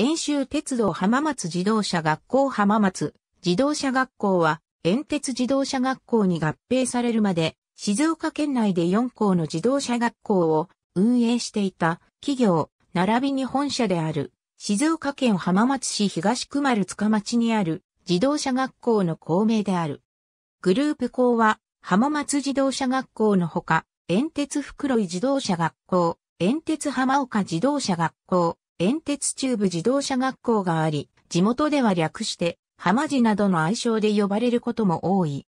遠州鉄道浜松自動車学校浜松自動車学校は、遠鉄自動車学校に合併されるまで、静岡県内で4校の自動車学校を運営していた企業、並びに本社である、静岡県浜松市東熊丸塚町にある自動車学校の校名である。グループ校は、浜松自動車学校のほか、遠鉄袋井自動車学校、遠鉄浜岡自動車学校、煙鉄中部自動車学校があり、地元では略して、浜地などの愛称で呼ばれることも多い。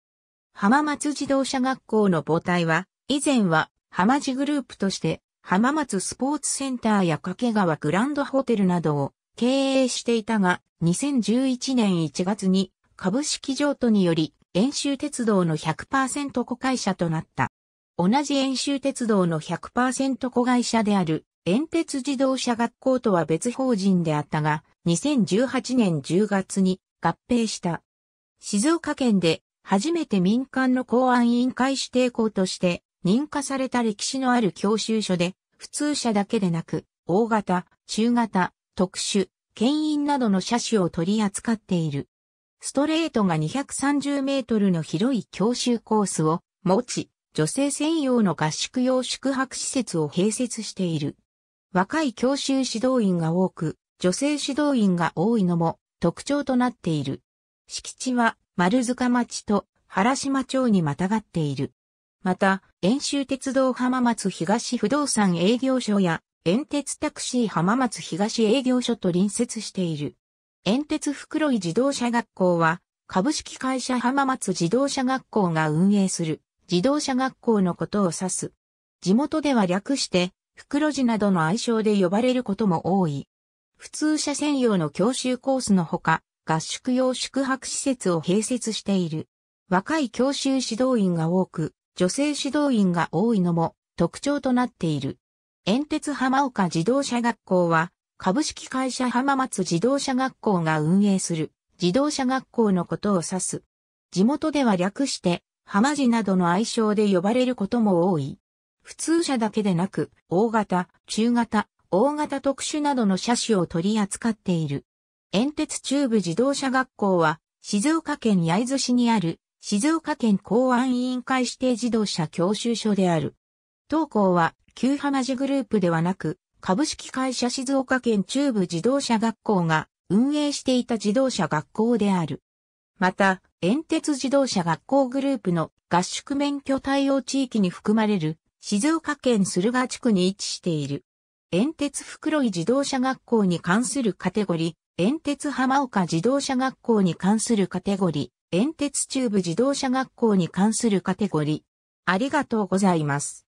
浜松自動車学校の母体は、以前は浜地グループとして、浜松スポーツセンターや掛川グランドホテルなどを経営していたが、2011年1月に株式譲渡により、遠州鉄道の100%子会社となった。同じ遠州鉄道の100%子会社である遠鉄自動車学校とは別法人であったが、2018年10月に合併した。静岡県で初めて民間の公安委員会指定校として認可された歴史のある教習所で、普通車だけでなく、大型、中型、特殊、牽引などの車種を取り扱っている。ストレートが230メートルの広い教習コースを持ち、女性専用の合宿用宿泊施設を併設している。若い教習指導員が多く、女性指導員が多いのも特徴となっている。敷地は丸塚町と原島町にまたがっている。また、遠州鉄道浜松東不動産営業所や、遠鉄タクシー浜松東営業所と隣接している。遠鉄袋井自動車学校は、株式会社浜松自動車学校が運営する自動車学校のことを指す。地元では略して袋地などの愛称で呼ばれることも多い。普通車専用の教習コースのほか、合宿用宿泊施設を併設している。若い教習指導員が多く、女性指導員が多いのも特徴となっている。遠鉄浜岡自動車学校は、株式会社浜松自動車学校が運営する自動車学校のことを指す。地元では略して、浜地などの愛称で呼ばれることも多い。普通車だけでなく、大型、中型、大型特殊などの車種を取り扱っている。遠鉄中部自動車学校は、静岡県焼津市にある、静岡県公安委員会指定自動車教習所である。当校は、旧浜地グループではなく、株式会社静岡県中部自動車学校が運営していた自動車学校である。また、遠鉄自動車学校グループの合宿免許対応地域に含まれる静岡県駿河地区に位置している。遠鉄袋井自動車学校に関するカテゴリー、遠鉄浜岡自動車学校に関するカテゴリー、遠鉄中部自動車学校に関するカテゴリー。ありがとうございます。